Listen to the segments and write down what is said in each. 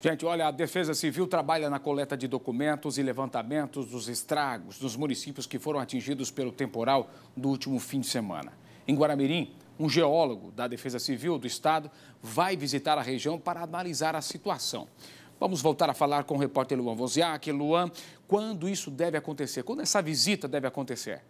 Gente, olha, a Defesa Civil trabalha na coleta de documentos e levantamentos dos estragos dos municípios que foram atingidos pelo temporal do último fim de semana. Em Guaramirim, um geólogo da Defesa Civil do Estado vai visitar a região para analisar a situação. Vamos voltar a falar com o repórter Luan Voziak. Luan, quando isso deve acontecer? Quando essa visita deve acontecer?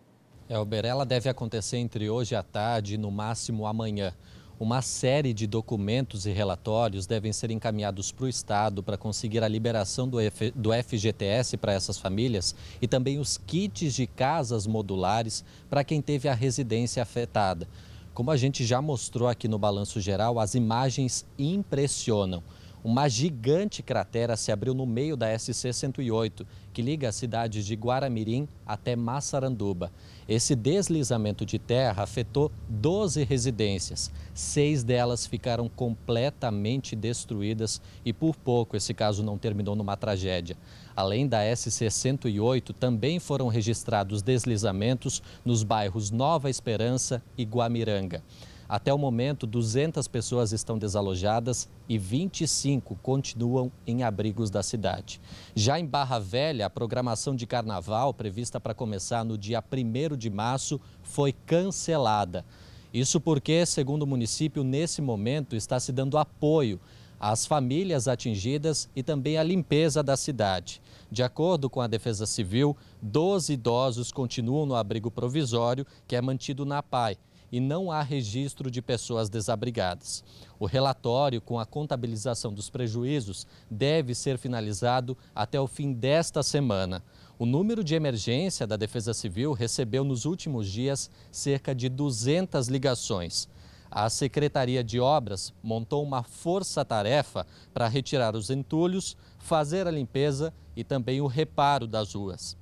É, Uber, ela deve acontecer entre hoje à tarde e no máximo amanhã. Uma série de documentos e relatórios devem ser encaminhados para o Estado para conseguir a liberação do, F, do FGTS para essas famílias e também os kits de casas modulares para quem teve a residência afetada. Como a gente já mostrou aqui no Balanço Geral, as imagens impressionam. Uma gigante cratera se abriu no meio da SC-108, que liga as cidades de Guaramirim até Massaranduba. Esse deslizamento de terra afetou 12 residências. Seis delas ficaram completamente destruídas e, por pouco, esse caso não terminou numa tragédia. Além da SC-108, também foram registrados deslizamentos nos bairros Nova Esperança e Guamiranga. Até o momento, 200 pessoas estão desalojadas e 25 continuam em abrigos da cidade. Já em Barra Velha, a programação de carnaval, prevista para começar no dia 1 de março, foi cancelada. Isso porque, segundo o município, nesse momento está se dando apoio às famílias atingidas e também à limpeza da cidade. De acordo com a Defesa Civil, 12 idosos continuam no abrigo provisório que é mantido na PAI e não há registro de pessoas desabrigadas. O relatório com a contabilização dos prejuízos deve ser finalizado até o fim desta semana. O número de emergência da Defesa Civil recebeu nos últimos dias cerca de 200 ligações. A Secretaria de Obras montou uma força-tarefa para retirar os entulhos, fazer a limpeza e também o reparo das ruas.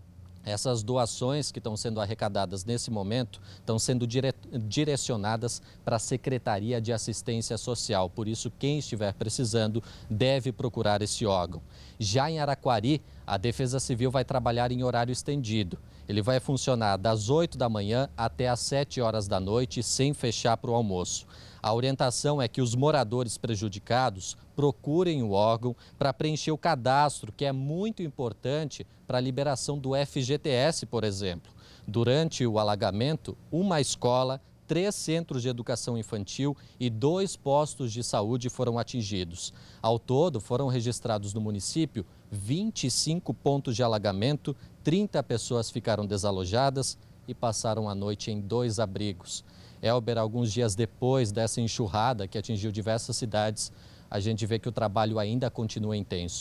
Essas doações que estão sendo arrecadadas nesse momento estão sendo dire direcionadas para a Secretaria de Assistência Social. Por isso, quem estiver precisando deve procurar esse órgão. Já em Araquari, a Defesa Civil vai trabalhar em horário estendido. Ele vai funcionar das 8 da manhã até as 7 horas da noite, sem fechar para o almoço. A orientação é que os moradores prejudicados procurem o órgão para preencher o cadastro, que é muito importante para a liberação do FGTS, por exemplo. Durante o alagamento, uma escola, três centros de educação infantil e dois postos de saúde foram atingidos. Ao todo, foram registrados no município 25 pontos de alagamento, 30 pessoas ficaram desalojadas e passaram a noite em dois abrigos. Elber, alguns dias depois dessa enxurrada que atingiu diversas cidades, a gente vê que o trabalho ainda continua intenso.